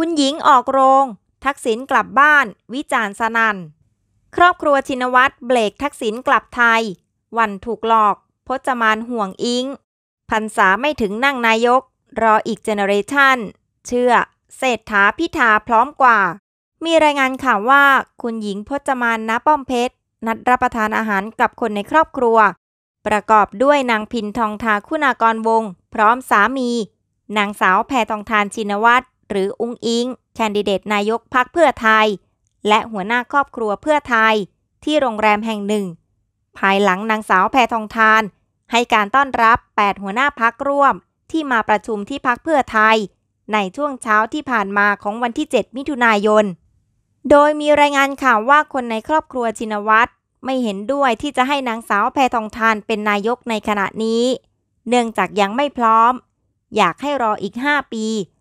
คุณหญิงออกโรง ทักษิณกลับบ้าน วิจารณ์สนันครอบครัวชินวัตรเบรกทักษิณกลับไทย วันถูกหลอก พจมานห่วงอิงพันษาไม่ถึงนั่งนายก รออีกเจเนเรชันเชื่อเศรษฐาพิธาพร้อมกว่า มีรายงานข่าวว่าคุณหญิงพจมานณป้อมเพชรนัดรับประทานอาหารกับคนในครอบครัว ประกอบด้วยนางพินทองทาคุณากรวง พร้อมสามีนางสาวแพทองทานชินวัตรหรืออุ้งอิง แคนดิเดตนายกพักเพื่อไทย และหัวหน้าครอบครัวเพื่อไทยที่โรงแรมแห่งหนึ่ง ภายหลังนางสาวแพทองทาน ให้การต้อนรับ 8 หัวหน้าพักร่วมที่มาประชุมที่พักเพื่อไทย ในช่วงเช้าที่ผ่านมาของวันที่ 7 มิถุนายน โดยมีรายงานข่าวว่าคนในครอบครัวชินวัตรไม่เห็นด้วยที่จะให้นางสาวแพทองทานเป็นนายกในขณะนี้ เนื่องจากยังไม่พร้อม อยากให้รออีก 5 ปี